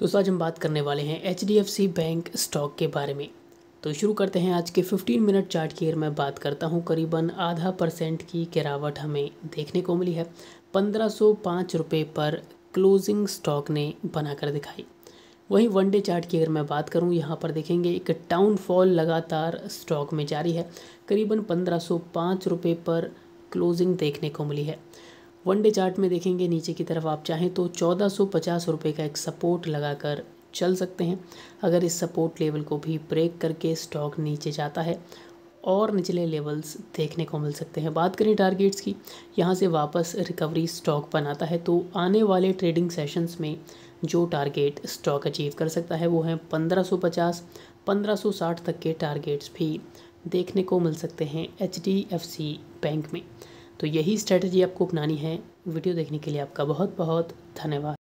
दोस्तों आज हम बात करने वाले हैं एच बैंक स्टॉक के बारे में तो शुरू करते हैं आज के 15 मिनट चार्ट की मैं बात करता हूं करीबन आधा परसेंट की गिरावट हमें देखने को मिली है पंद्रह सौ रुपये पर क्लोजिंग स्टॉक ने बनाकर दिखाई वहीं वनडे चार्ट की अगर मैं बात करूं यहां पर देखेंगे एक फॉल लगातार स्टॉक में जारी है करीबन पंद्रह सौ रुपये पर क्लोजिंग देखने को मिली है वनडे चार्ट में देखेंगे नीचे की तरफ आप चाहें तो चौदह सौ पचास रुपये का एक सपोर्ट लगाकर चल सकते हैं अगर इस सपोर्ट लेवल को भी ब्रेक करके स्टॉक नीचे जाता है और निचले लेवल्स देखने को मिल सकते हैं बात करें टारगेट्स की यहाँ से वापस रिकवरी स्टॉक बनाता है तो आने वाले ट्रेडिंग सेशंस में जो टारगेट स्टॉक अचीव कर सकता है वो है 1550, 1560 तक के टारगेट्स भी देखने को मिल सकते हैं एच बैंक में तो यही स्ट्रैटेजी आपको अपनानी है वीडियो देखने के लिए आपका बहुत बहुत धन्यवाद